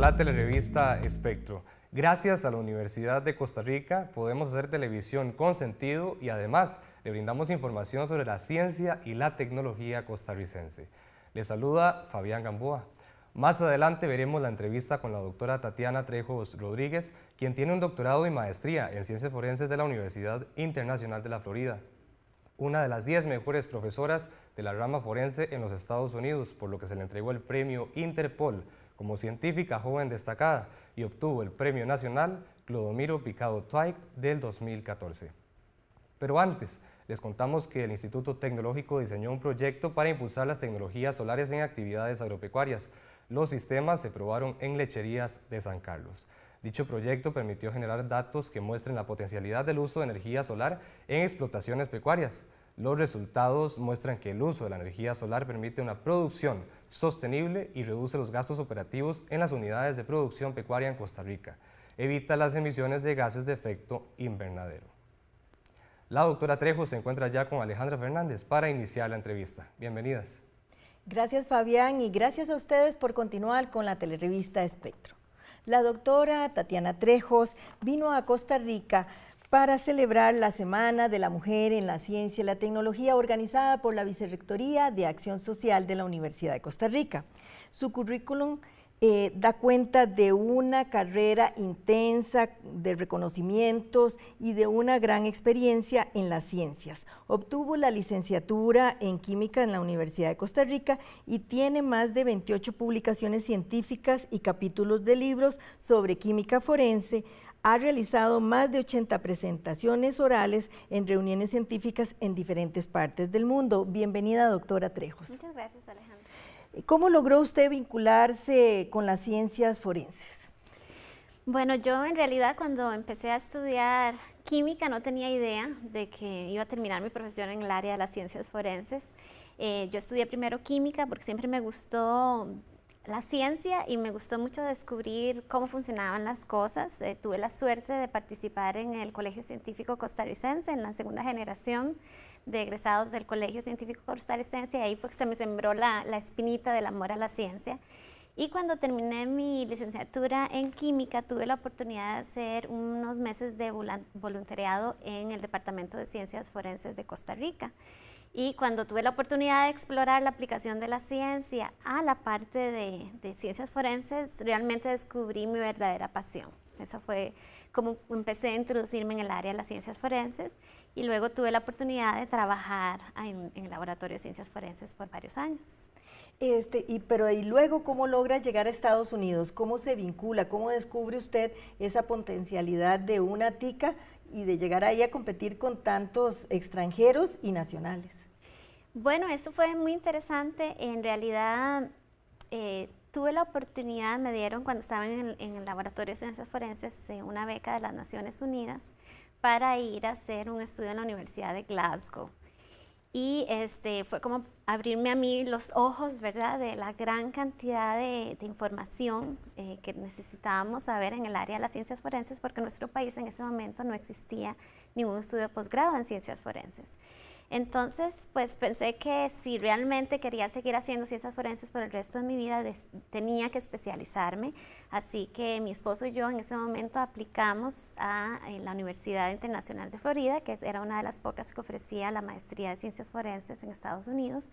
la telerevista Espectro. Gracias a la Universidad de Costa Rica podemos hacer televisión con sentido y además le brindamos información sobre la ciencia y la tecnología costarricense. Le saluda Fabián Gamboa. Más adelante veremos la entrevista con la doctora Tatiana Trejos Rodríguez, quien tiene un doctorado y maestría en ciencias forenses de la Universidad Internacional de la Florida una de las 10 mejores profesoras de la rama forense en los Estados Unidos, por lo que se le entregó el premio Interpol como científica joven destacada y obtuvo el Premio Nacional Clodomiro Picado Twight del 2014. Pero antes, les contamos que el Instituto Tecnológico diseñó un proyecto para impulsar las tecnologías solares en actividades agropecuarias. Los sistemas se probaron en lecherías de San Carlos. Dicho proyecto permitió generar datos que muestren la potencialidad del uso de energía solar en explotaciones pecuarias. Los resultados muestran que el uso de la energía solar permite una producción sostenible y reduce los gastos operativos en las unidades de producción pecuaria en Costa Rica. Evita las emisiones de gases de efecto invernadero. La doctora Trejos se encuentra ya con Alejandra Fernández para iniciar la entrevista. Bienvenidas. Gracias Fabián y gracias a ustedes por continuar con la telerevista Espectro. La doctora Tatiana Trejos vino a Costa Rica para celebrar la Semana de la Mujer en la Ciencia y la Tecnología organizada por la Vicerrectoría de Acción Social de la Universidad de Costa Rica. Su currículum eh, da cuenta de una carrera intensa de reconocimientos y de una gran experiencia en las ciencias. Obtuvo la licenciatura en química en la Universidad de Costa Rica y tiene más de 28 publicaciones científicas y capítulos de libros sobre química forense, ha realizado más de 80 presentaciones orales en reuniones científicas en diferentes partes del mundo. Bienvenida, doctora Trejos. Muchas gracias, Alejandra. ¿Cómo logró usted vincularse con las ciencias forenses? Bueno, yo en realidad cuando empecé a estudiar química no tenía idea de que iba a terminar mi profesión en el área de las ciencias forenses. Eh, yo estudié primero química porque siempre me gustó la ciencia y me gustó mucho descubrir cómo funcionaban las cosas. Eh, tuve la suerte de participar en el Colegio Científico Costarricense, en la segunda generación de egresados del Colegio Científico Costarricense, y ahí fue que se me sembró la, la espinita del amor a la ciencia. Y cuando terminé mi licenciatura en química, tuve la oportunidad de hacer unos meses de voluntariado en el Departamento de Ciencias Forenses de Costa Rica. Y cuando tuve la oportunidad de explorar la aplicación de la ciencia a la parte de, ciencias forenses, realmente descubrí mi verdadera pasión. Eso fue como empecé a introducirme en el área de las ciencias forenses y luego tuve la oportunidad de trabajar en, el laboratorio de ciencias forenses por varios años. Este, y, pero y luego, ¿cómo logra llegar a Estados Unidos? ¿Cómo se vincula? ¿Cómo descubre usted esa potencialidad de una tica y de llegar ahí a competir con tantos extranjeros y nacionales. Bueno, eso fue muy interesante. En realidad, eh, tuve la oportunidad, me dieron cuando estaba en el, Laboratorio de Ciencias Forenses eh, una beca de las Naciones Unidas para ir a hacer un estudio en la Universidad de Glasgow y este, fue como abrirme a mí los ojos, ¿verdad?, de la gran cantidad de, información eh, que necesitábamos saber en el área de las ciencias forenses, porque en nuestro país en ese momento no existía ningún estudio de posgrado en ciencias forenses. Entonces, pues pensé que si realmente quería seguir haciendo ciencias forenses por el resto de mi vida, tenía que especializarme. Así que mi esposo y yo en ese momento aplicamos a eh, la Universidad Internacional de Florida, que era una de las pocas que ofrecía la maestría de ciencias forenses en Estados Unidos,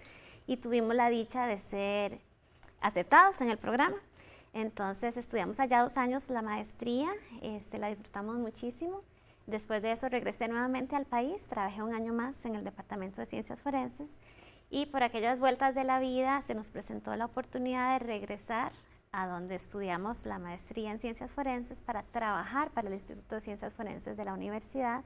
y tuvimos la dicha de ser aceptados en el programa. Entonces estudiamos allá dos años la maestría, este, la disfrutamos muchísimo. Después de eso regresé nuevamente al país, trabajé un año más en el Departamento de Ciencias Forenses y por aquellas vueltas de la vida se nos presentó la oportunidad de regresar a donde estudiamos la maestría en Ciencias Forenses para trabajar para el Instituto de Ciencias Forenses de la universidad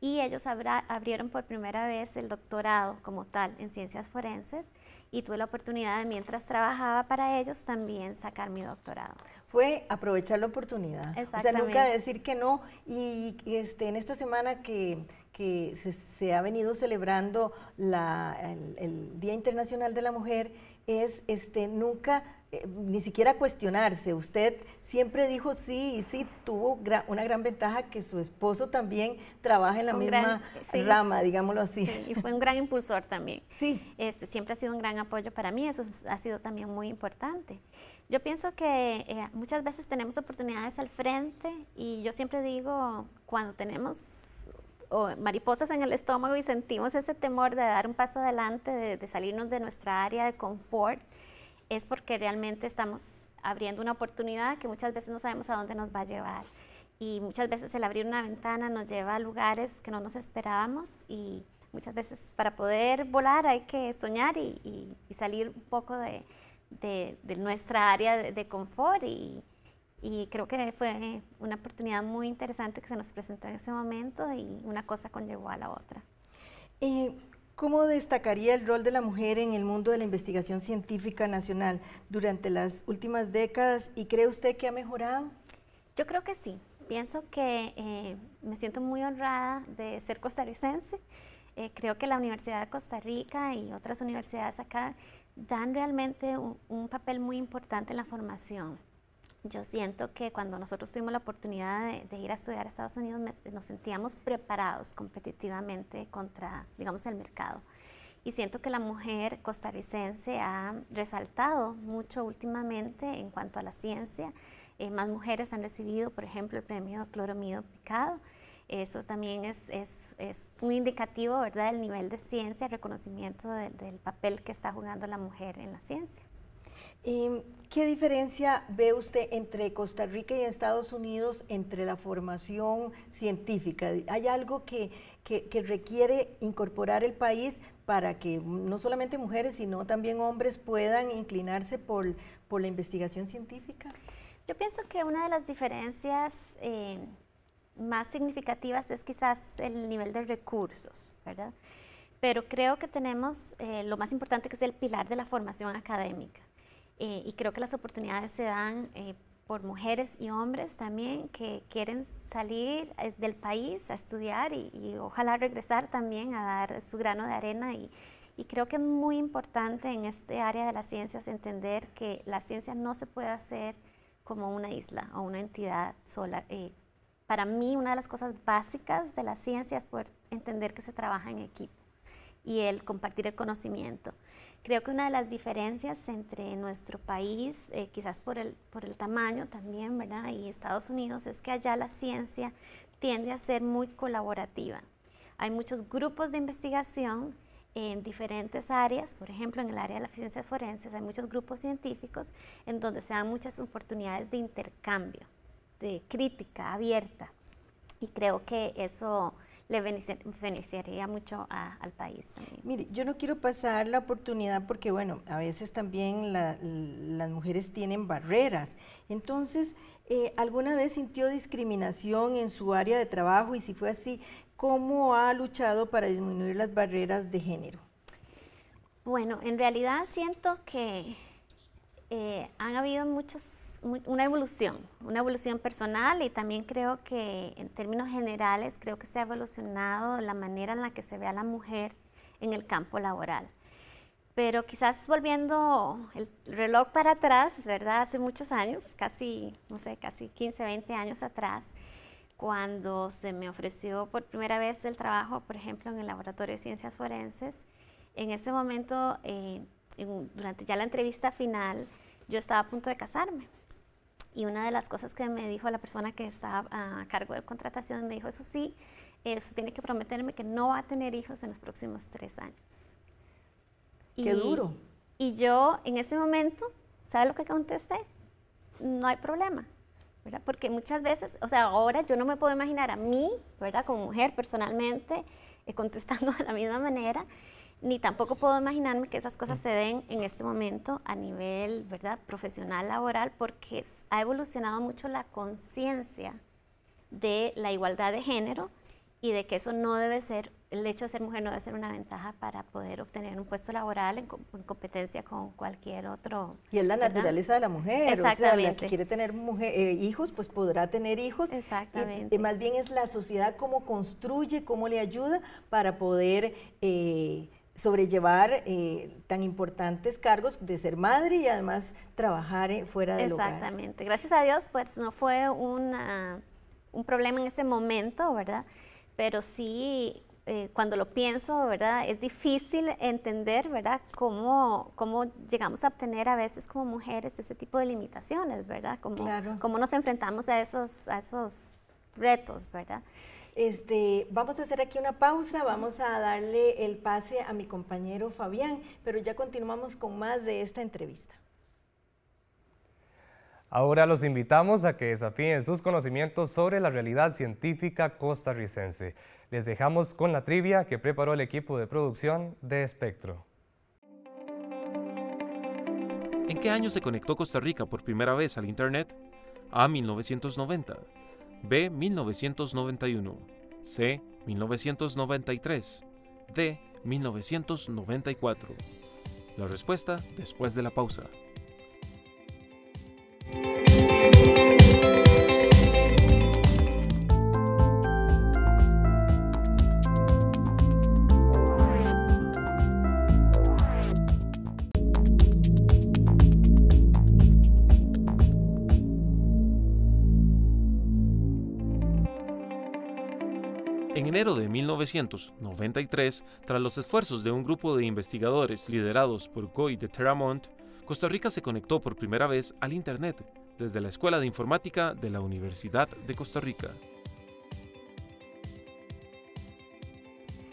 y ellos abrieron por primera vez el doctorado como tal en Ciencias Forenses y tuve la oportunidad de, mientras trabajaba para ellos, también sacar mi doctorado. Fue aprovechar la oportunidad. O sea, nunca decir que no. Y, este, en esta semana que, que se, ha venido celebrando la, el, el Día Internacional de la Mujer, es este, nunca eh, ni siquiera cuestionarse. Usted siempre dijo sí y sí tuvo una gran ventaja que su esposo también trabaja en la misma rama, digámoslo así. y fue un gran impulsor también. Sí. Este, siempre ha sido un gran apoyo para mí, eso ha sido también muy importante. Yo pienso que eh, muchas veces tenemos oportunidades al frente y yo siempre digo, cuando tenemos mariposas en el estómago y sentimos ese temor de dar un paso adelante, de salirnos de nuestra área de confort, es porque realmente estamos abriendo una oportunidad que muchas veces no sabemos a dónde nos va a llevar. Y muchas veces el abrir una ventana nos lleva a lugares que no nos esperábamos y muchas veces para poder volar hay que soñar y, salir un poco de, nuestra área de, confort y, creo que fue una oportunidad muy interesante que se nos presentó en ese momento y una cosa conllevó a la otra. Eh, ¿Cómo destacaría el rol de la mujer en el mundo de la investigación científica nacional durante las últimas décadas y cree usted que ha mejorado? Yo creo que sí. Pienso que eh, me siento muy honrada de ser costarricense. Eh, creo que la Universidad de Costa Rica y otras universidades acá dan realmente un papel muy importante en la formación yo siento que cuando nosotros tuvimos la oportunidad de, ir a estudiar a Estados Unidos nos sentíamos preparados competitivamente contra, digamos, el mercado. Y siento que la mujer costarricense ha resaltado mucho últimamente en cuanto a la ciencia. Eh, más mujeres han recibido, por ejemplo, el premio Cloromido Picado. Eso también es, es, es un indicativo, ¿verdad?, del nivel de ciencia, reconocimiento del papel que está jugando la mujer en la ciencia. Em, ¿Qué diferencia ve usted entre Costa Rica y Estados Unidos entre la formación científica? ¿Hay algo que, requiere incorporar el país para que no solamente mujeres, sino también hombres puedan inclinarse por, la investigación científica? Yo pienso que una de las diferencias em, más significativas es quizás el nivel de recursos, ¿verdad? Pero creo que tenemos eh, lo más importante que es el pilar de la formación académica. Eh, y creo que las oportunidades se dan eh, por mujeres y hombres también que quieren salir eh, del país a estudiar y, ojalá regresar también a dar su grano de arena y, creo que es muy importante en este área de las ciencias entender que la ciencia no se puede hacer como una isla o una entidad sola. para mí, una de las cosas básicas de la ciencia es poder entender que se trabaja en equipo y el compartir el conocimiento. Creo que una de las diferencias entre nuestro país, eh, quizás por el, por el tamaño también, ¿verdad? Y Estados Unidos, es que allá la ciencia tiende a ser muy colaborativa. Hay muchos grupos de investigación en diferentes áreas, por ejemplo, en el área de la ciencia forenses hay muchos grupos científicos en donde se dan muchas oportunidades de intercambio, de crítica abierta. Y creo que eso le beneficiaría mucho al país también. Mire, yo no quiero pasar la oportunidad porque, bueno, a veces también las mujeres tienen barreras. Entonces, eh, ¿alguna vez sintió discriminación en su área de trabajo? Y si fue así, ¿cómo ha luchado para disminuir las barreras de género? Bueno, en realidad siento que eh, han habido muchos, una evolución, una evolución personal y también creo que en términos generales creo que se ha evolucionado la manera en la que se ve a la mujer en el campo laboral. Pero quizás volviendo el reloj para atrás, es ¿verdad? Hace muchos años, casi, no sé, casi 15, 20 años atrás, cuando se me ofreció por primera vez el trabajo, por ejemplo, en el Laboratorio de Ciencias Forenses, en ese momento... Eh, durante ya la entrevista final, yo estaba a punto de casarme. Y una de las cosas que me dijo la persona que estaba a cargo de contratación, me dijo, eso sí, eso tiene que prometerme que no va a tener hijos en los próximos tres años. Qué duro. Y yo en ese momento, ¿sabe lo que contesté? No hay problema, ¿verdad? Porque muchas veces, o sea, ahora yo no me puedo imaginar a mí, ¿verdad? Como mujer personalmente, eh, contestando de la misma manera ni tampoco puedo imaginarme que esas cosas mm. se den en este momento a nivel ¿verdad? profesional, laboral, porque ha evolucionado mucho la conciencia de la igualdad de género y de que eso no debe ser, el hecho de ser mujer no debe ser una ventaja para poder obtener un puesto laboral en, competencia con cualquier otro. Y es la naturaleza de la mujer, o sea, la que quiere tener eh, hijos, pues podrá tener hijos. Exactamente. más bien es la sociedad cómo construye, cómo le ayuda para poder... Eh, sobrellevar eh, tan importantes cargos de ser madre y además trabajar eh, fuera del hogar. Exactamente. Gracias a Dios, pues no fue un problema en ese momento, ¿verdad? Pero sí, eh, cuando lo pienso, ¿verdad? Es difícil entender, ¿verdad? Cómo, cómo llegamos a obtener a veces como mujeres ese tipo de limitaciones, ¿verdad? Cómo, claro. nos enfrentamos a esos, a esos retos, ¿verdad? Este, vamos a hacer aquí una pausa, vamos a darle el pase a mi compañero Fabián, pero ya continuamos con más de esta entrevista. Ahora los invitamos a que desafíen sus conocimientos sobre la realidad científica costarricense. Les dejamos con la trivia que preparó el equipo de producción de Espectro. ¿En qué año se conectó Costa Rica por primera vez al Internet? A 1990. B. 1991. C. 1993. D. 1994. La respuesta después de la pausa. En enero de 1993, tras los esfuerzos de un grupo de investigadores liderados por Goy de Terramont, Costa Rica se conectó por primera vez al Internet desde la Escuela de Informática de la Universidad de Costa Rica.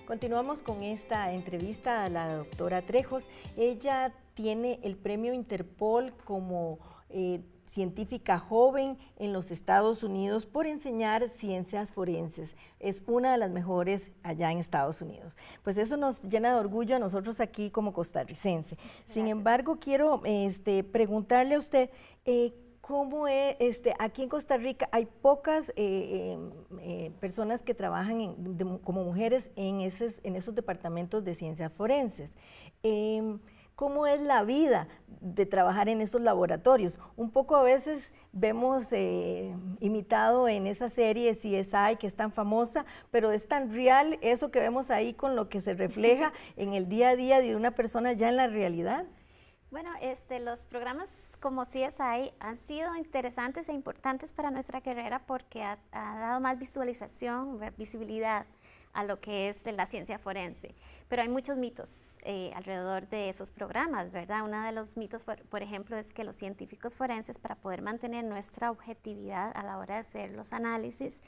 Continuamos con esta entrevista a la doctora Trejos. Ella tiene el premio Interpol como eh, científica joven en los Estados Unidos por enseñar ciencias forenses. Es una de las mejores allá en Estados Unidos. Pues eso nos llena de orgullo a nosotros aquí como costarricense. Sin embargo, quiero este, preguntarle a usted... Eh, ¿Cómo es, este, aquí en Costa Rica hay pocas eh, eh, personas que trabajan como mujeres en, esos, en esos departamentos de ciencias forenses? Em, cómo es la vida de trabajar en esos laboratorios. Un poco a veces vemos eh, imitado en esa serie CSI que es tan famosa, pero es tan real eso que vemos ahí con lo que se refleja en el día a día de una persona ya en la realidad. Bueno, este, los programas como CSI han sido interesantes e importantes para nuestra carrera porque ha dado más visualización, visibilidad a lo que es la ciencia forense. Pero hay muchos mitos eh, alrededor de esos programas, ¿verdad? Uno de los mitos, por, ejemplo, es que los científicos forenses, para poder mantener nuestra objetividad a la hora de hacer los análisis,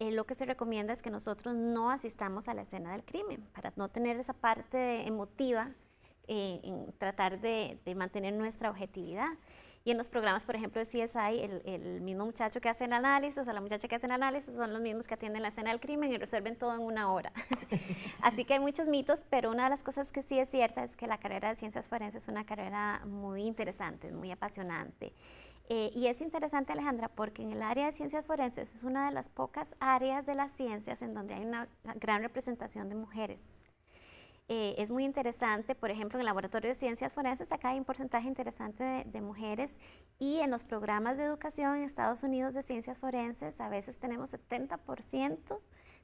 eh, lo que se recomienda es que nosotros no asistamos a la escena del crimen, para no tener esa parte emotiva eh, en tratar de mantener nuestra objetividad. Y en los programas, por ejemplo, de CSI, el, el mismo muchacho que hace el análisis o la muchacha que hace el análisis son los mismos que atienden la escena del crimen y resuelven todo en una hora. Así que hay muchos mitos, pero una de las cosas que sí es cierta es que la carrera de ciencias forenses es una carrera muy interesante, muy apasionante. Eh, y es interesante, Alejandra, porque en el área de ciencias forenses es una de las pocas áreas de las ciencias en donde hay una gran representación de mujeres. Eh, es muy interesante, por ejemplo, en el Laboratorio de Ciencias Forenses acá hay un porcentaje interesante de, mujeres y en los programas de educación en Estados Unidos de Ciencias Forenses a veces tenemos 70%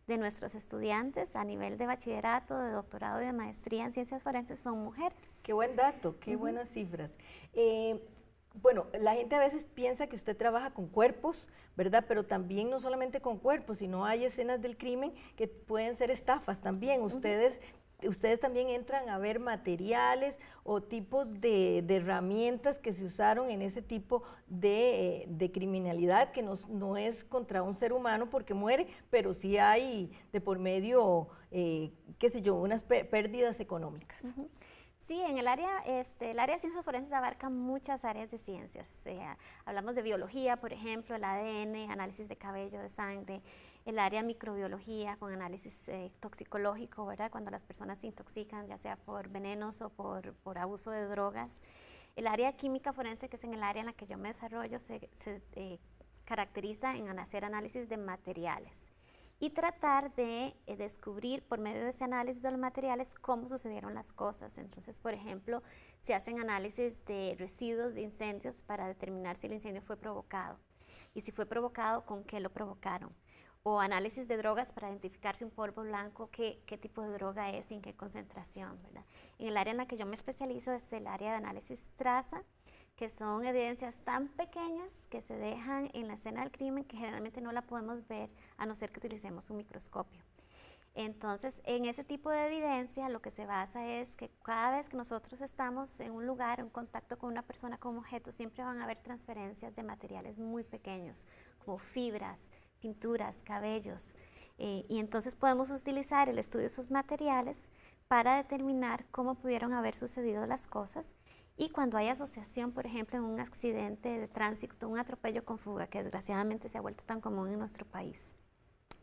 de nuestros estudiantes a nivel de bachillerato, de doctorado y de maestría en ciencias forenses son mujeres. Qué buen dato, qué buenas cifras. Eh, bueno, la gente a veces piensa que usted trabaja con cuerpos, ¿verdad? Pero también no solamente con cuerpos, sino hay escenas del crimen que pueden ser estafas también. Ustedes Ustedes también entran a ver materiales o tipos de, herramientas que se usaron en ese tipo eh, de, criminalidad que no, no, es contra un ser humano porque muere, pero sí hay de por medio, eh, qué sé yo, unas pérdidas económicas. Sí, en el área, este, el área de ciencias forenses abarca muchas áreas de ciencias. sea, hablamos de biología, por ejemplo, el ADN, análisis de cabello, de sangre, el área microbiología con análisis eh, toxicológico, ¿verdad? Cuando las personas se intoxican, ya sea por venenos o por, por, abuso de drogas. El área química forense, que es en el área en la que yo me desarrollo, se, eh, caracteriza en hacer análisis de materiales y tratar de eh, descubrir por medio de ese análisis de los materiales cómo sucedieron las cosas. Entonces, por ejemplo, se hacen análisis de residuos de incendios para determinar si el incendio fue provocado y si fue provocado, con qué lo provocaron o análisis de drogas para identificar si un polvo blanco, qué, qué tipo de droga es y en qué concentración, ¿verdad? En el área en la que yo me especializo es el área de análisis traza, que son evidencias tan pequeñas que se dejan en la escena del crimen que generalmente no la podemos ver a no ser que utilicemos un microscopio. Entonces, en ese tipo de evidencia lo que se basa es que cada vez que nosotros estamos en un lugar, en contacto con una persona con un objeto, siempre van a haber transferencias de materiales muy pequeños, como fibras, pinturas, cabellos. Eh, y entonces podemos utilizar el estudio de sus materiales para determinar cómo pudieron haber sucedido las cosas. Y cuando hay asociación, por ejemplo, en un accidente de tránsito, un atropello con fuga, que desgraciadamente se ha vuelto tan común en nuestro país.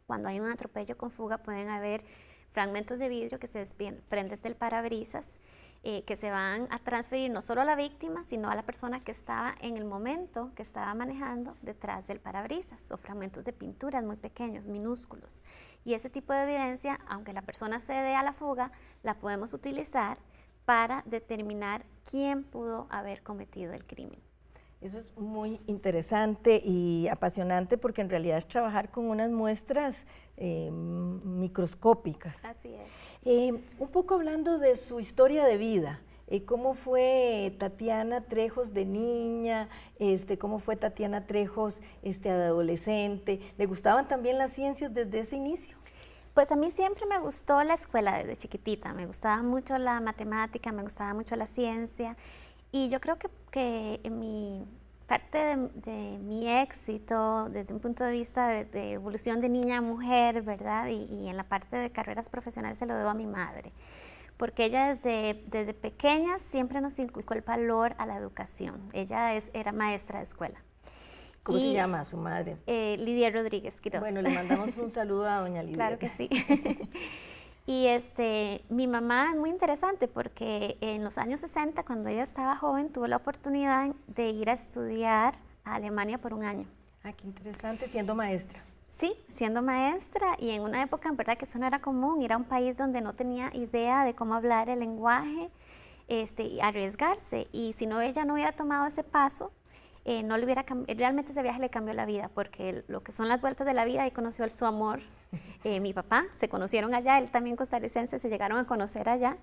Cuando hay un atropello con fuga pueden haber fragmentos de vidrio que se desprenden del parabrisas, eh, que se van a transferir no solo a la víctima, sino a la persona que estaba en el momento que estaba manejando detrás del parabrisas o fragmentos de pinturas muy pequeños, minúsculos. Y ese tipo de evidencia, aunque la persona se dé a la fuga, la podemos utilizar para determinar quién pudo haber cometido el crimen. Eso es muy interesante y apasionante porque en realidad es trabajar con unas muestras eh, microscópicas. Así es. Eh, un poco hablando de su historia de vida, eh, cómo fue Tatiana Trejos de niña, este, cómo fue Tatiana Trejos este, adolescente. ¿Le gustaban también las ciencias desde ese inicio? Pues a mí siempre me gustó la escuela desde chiquitita, me gustaba mucho la matemática, me gustaba mucho la ciencia. Y yo creo que, que mi, parte de, mi éxito desde un punto de vista de, evolución de niña a mujer, ¿verdad? Y, en la parte de carreras profesionales se lo debo a mi madre, porque ella desde, desde pequeña siempre nos inculcó el valor a la educación. Ella es, era maestra de escuela. ¿Cómo se llama su madre? Eh, Lidia Rodríguez Quiroz. Bueno, le mandamos un saludo a doña Lidia. Claro que sí. Y este, mi mamá es muy interesante porque en los años 60, cuando ella estaba joven, tuvo la oportunidad de ir a estudiar a Alemania por un año. Ah, qué interesante, siendo maestra. Sí, siendo maestra y en una época en verdad que eso no era común, era un país donde no tenía idea de cómo hablar el lenguaje este, y arriesgarse. Y si no, ella no hubiera tomado ese paso, eh, hubiera realmente ese viaje le cambió la vida, porque lo que son las vueltas de la vida, y conoció a su amor, eh, mi papá, se conocieron allá, él también costarricense, se llegaron a conocer allá,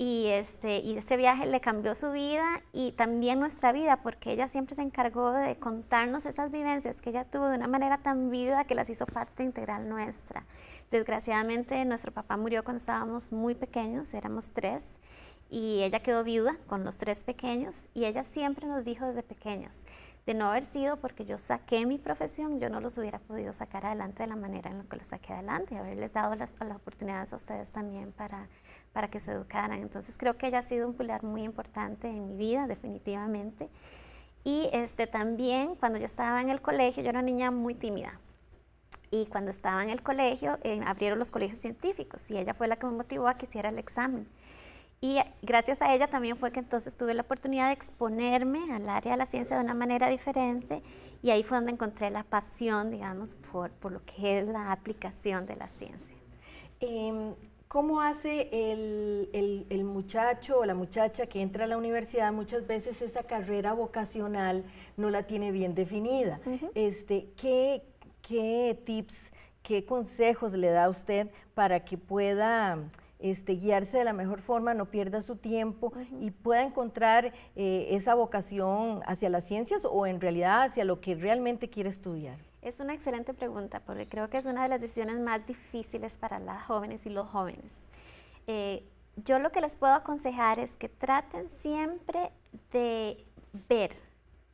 y, este, y ese viaje le cambió su vida y también nuestra vida, porque ella siempre se encargó de contarnos esas vivencias que ella tuvo de una manera tan viva que las hizo parte integral nuestra. Desgraciadamente, nuestro papá murió cuando estábamos muy pequeños, éramos tres, y ella quedó viuda con los tres pequeños y ella siempre nos dijo desde pequeñas, de no haber sido porque yo saqué mi profesión, yo no los hubiera podido sacar adelante de la manera en la que los saqué adelante, haberles dado las, las oportunidades a ustedes también para, para que se educaran. Entonces creo que ella ha sido un pilar muy importante en mi vida, definitivamente. Y este, también cuando yo estaba en el colegio, yo era una niña muy tímida. Y cuando estaba en el colegio, eh, abrieron los colegios científicos y ella fue la que me motivó a que hiciera el examen. Y gracias a ella también fue que entonces tuve la oportunidad de exponerme al área de la ciencia de una manera diferente y ahí fue donde encontré la pasión, digamos, por, por lo que es la aplicación de la ciencia. Em, ¿Cómo hace el, el, muchacho o la muchacha que entra a la universidad? Muchas veces esa carrera vocacional no la tiene bien definida. este, ¿qué, ¿Qué tips, qué consejos le da a usted para que pueda este, guiarse de la mejor forma, no pierda su tiempo y pueda encontrar eh, esa vocación hacia las ciencias o en realidad hacia lo que realmente quiere estudiar. Es una excelente pregunta porque creo que es una de las decisiones más difíciles para las jóvenes y los jóvenes. Eh, yo lo que les puedo aconsejar es que traten siempre de ver,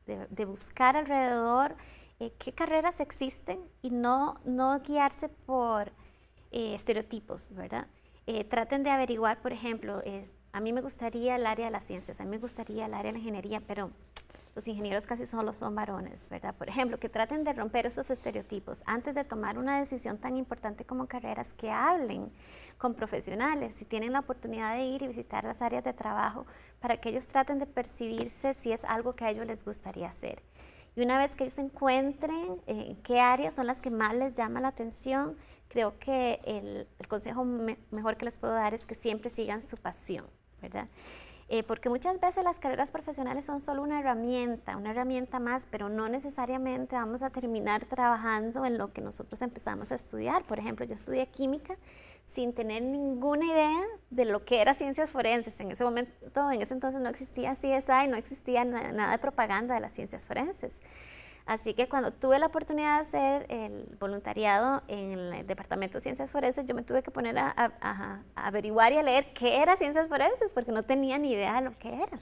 de, buscar alrededor eh, qué carreras existen y no, no guiarse por estereotipos, ¿verdad? Eh, traten de averiguar, por ejemplo, a mí me gustaría el área de las ciencias, a mí me gustaría el área de la ingeniería, pero los ingenieros casi solo son varones, ¿verdad? Por ejemplo, que traten de romper esos estereotipos antes de tomar una decisión tan importante como carreras, que hablen con profesionales, si tienen la oportunidad de ir y visitar las áreas de trabajo, para que ellos traten de percibirse si es algo que a ellos les gustaría hacer. Y una vez que ellos encuentren eh, qué áreas son las que más les llama la atención, creo que el, consejo mejor que les puedo dar es que siempre sigan su pasión, ¿verdad? Eh, porque muchas veces las carreras profesionales son solo una herramienta, una herramienta más, pero no necesariamente vamos a terminar trabajando en lo que nosotros empezamos a estudiar. Por ejemplo, yo estudié química sin tener ninguna idea de lo que era ciencias forenses. En ese momento, en ese entonces no existía CSI, no existía nada de propaganda de las ciencias forenses. Así que cuando tuve la oportunidad de hacer el voluntariado en el Departamento de Ciencias Forenses, yo me tuve que poner a, averiguar y a leer qué era Ciencias Forenses, porque no tenía ni idea de lo que era.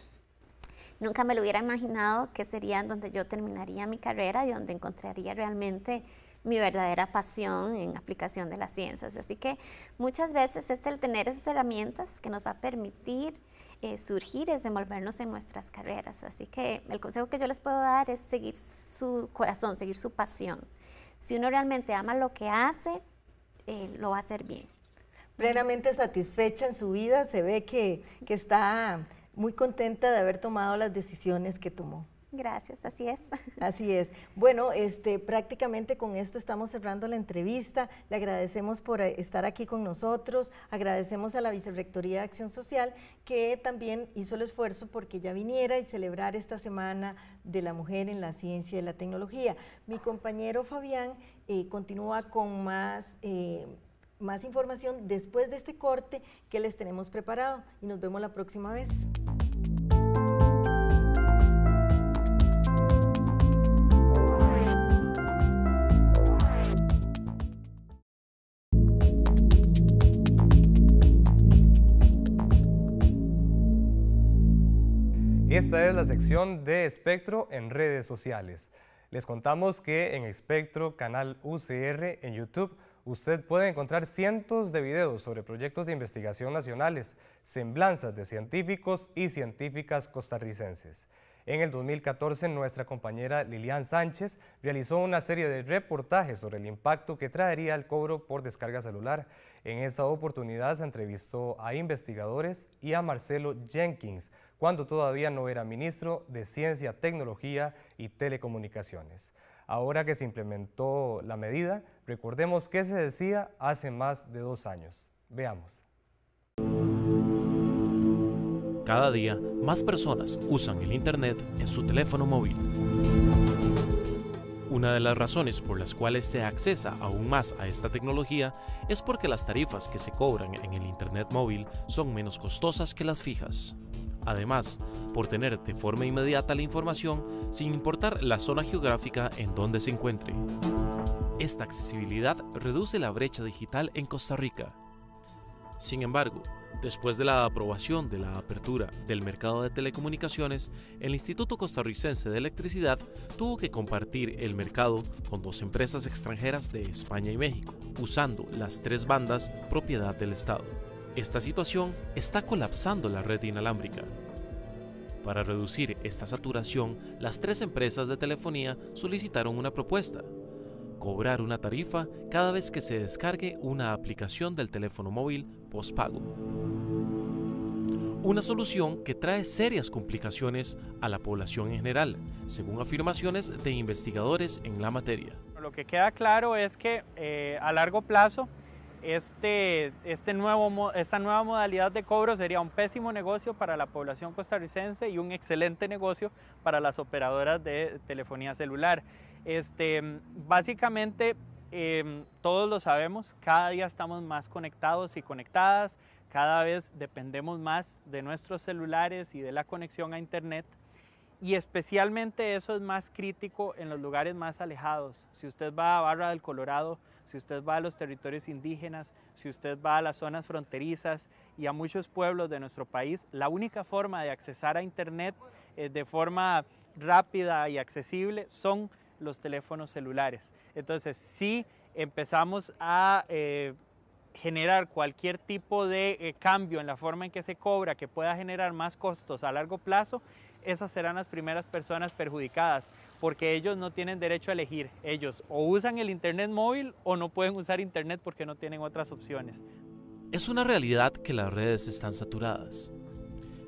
Nunca me lo hubiera imaginado que sería donde yo terminaría mi carrera y donde encontraría realmente mi verdadera pasión en aplicación de las ciencias. Así que muchas veces es el tener esas herramientas que nos va a permitir eh, surgir es devolvernos en nuestras carreras. Así que el consejo que yo les puedo dar es seguir su corazón, seguir su pasión. Si uno realmente ama lo que hace, eh, lo va a hacer bien. Plenamente satisfecha en su vida, se ve que está muy contenta de haber tomado las decisiones que tomó. Gracias, así es. Así es. Bueno, este, prácticamente con esto estamos cerrando la entrevista. Le agradecemos por eh, estar aquí con nosotros. Agradecemos a la Vicerrectoría de Acción Social que también hizo el esfuerzo porque ya viniera y celebrar esta semana de la mujer en la ciencia y la tecnología. Mi compañero Fabián eh, continúa con más. Eh, más información después de este corte que les tenemos preparado y nos vemos la próxima vez. Esta es la sección de Espectro en redes sociales. Les contamos que en Espectro, canal UCR en YouTube, usted puede encontrar cientos de videos sobre proyectos de investigación nacionales, semblanzas de científicos y científicas costarricenses. En el 2014, nuestra compañera Lilian Sánchez realizó una serie de reportajes sobre el impacto que traería el cobro por descarga celular. En esa oportunidad se entrevistó a investigadores y a Marcelo Jenkins, cuando todavía no era ministro de Ciencia, Tecnología y Telecomunicaciones. Ahora que se implementó la medida, recordemos qué se decía hace más de dos años. Veamos. Cada día, más personas usan el Internet en su teléfono móvil. Una de las razones por las cuales se accesa aún más a esta tecnología es porque las tarifas que se cobran en el Internet móvil son menos costosas que las fijas. Además, por tener de forma inmediata la información sin importar la zona geográfica en donde se encuentre. Esta accesibilidad reduce la brecha digital en Costa Rica. Sin embargo, Después de la aprobación de la apertura del mercado de telecomunicaciones, el Instituto Costarricense de Electricidad tuvo que compartir el mercado con dos empresas extranjeras de España y México, usando las tres bandas propiedad del Estado. Esta situación está colapsando la red inalámbrica. Para reducir esta saturación, las tres empresas de telefonía solicitaron una propuesta, cobrar una tarifa cada vez que se descargue una aplicación del teléfono móvil postpago. Una solución que trae serias complicaciones a la población en general, según afirmaciones de investigadores en la materia. Lo que queda claro es que eh, a largo plazo este, este nuevo, esta nueva modalidad de cobro sería un pésimo negocio para la población costarricense y un excelente negocio para las operadoras de telefonía celular. Este, básicamente, em, todos lo sabemos, cada día estamos más conectados y conectadas, cada vez dependemos más de nuestros celulares y de la conexión a Internet. Y especialmente eso es más crítico en los lugares más alejados. Si usted va a Barra del Colorado, si usted va a los territorios indígenas, si usted va a las zonas fronterizas y a muchos pueblos de nuestro país, la única forma de accesar a Internet eh, de forma rápida y accesible son los teléfonos celulares. Entonces, si empezamos a eh, generar cualquier tipo de eh, cambio en la forma en que se cobra que pueda generar más costos a largo plazo, esas serán las primeras personas perjudicadas, porque ellos no tienen derecho a elegir. Ellos o usan el Internet móvil o no pueden usar Internet porque no tienen otras opciones. Es una realidad que las redes están saturadas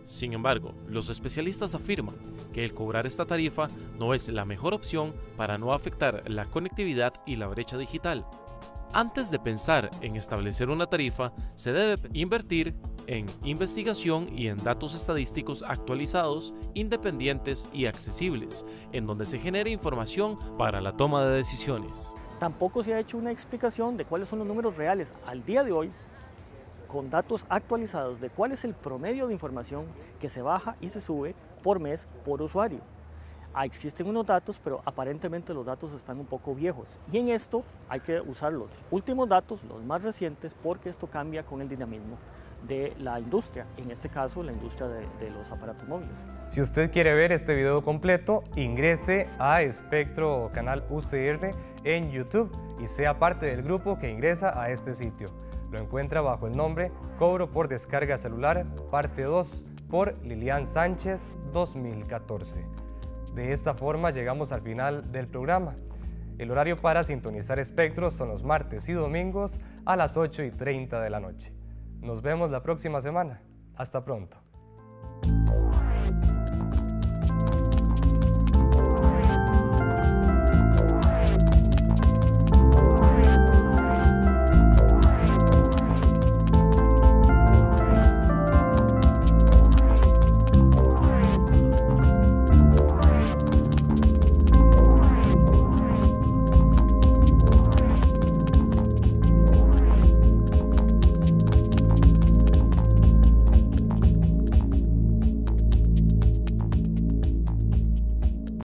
sin embargo, los especialistas afirman que el cobrar esta tarifa no es la mejor opción para no afectar la conectividad y la brecha digital. Antes de pensar en establecer una tarifa, se debe invertir en investigación y en datos estadísticos actualizados, independientes y accesibles, en donde se genere información para la toma de decisiones. Tampoco se ha hecho una explicación de cuáles son los números reales al día de hoy con datos actualizados de cuál es el promedio de información que se baja y se sube por mes por usuario. Ah, existen unos datos, pero aparentemente los datos están un poco viejos. Y en esto hay que usar los últimos datos, los más recientes, porque esto cambia con el dinamismo de la industria, en este caso la industria de, de los aparatos móviles. Si usted quiere ver este video completo, ingrese a Espectro Canal UCR en YouTube y sea parte del grupo que ingresa a este sitio. Lo encuentra bajo el nombre Cobro por descarga celular, parte 2, por Lilian Sánchez 2014. De esta forma llegamos al final del programa. El horario para sintonizar Espectros son los martes y domingos a las 8 y 30 de la noche. Nos vemos la próxima semana. Hasta pronto.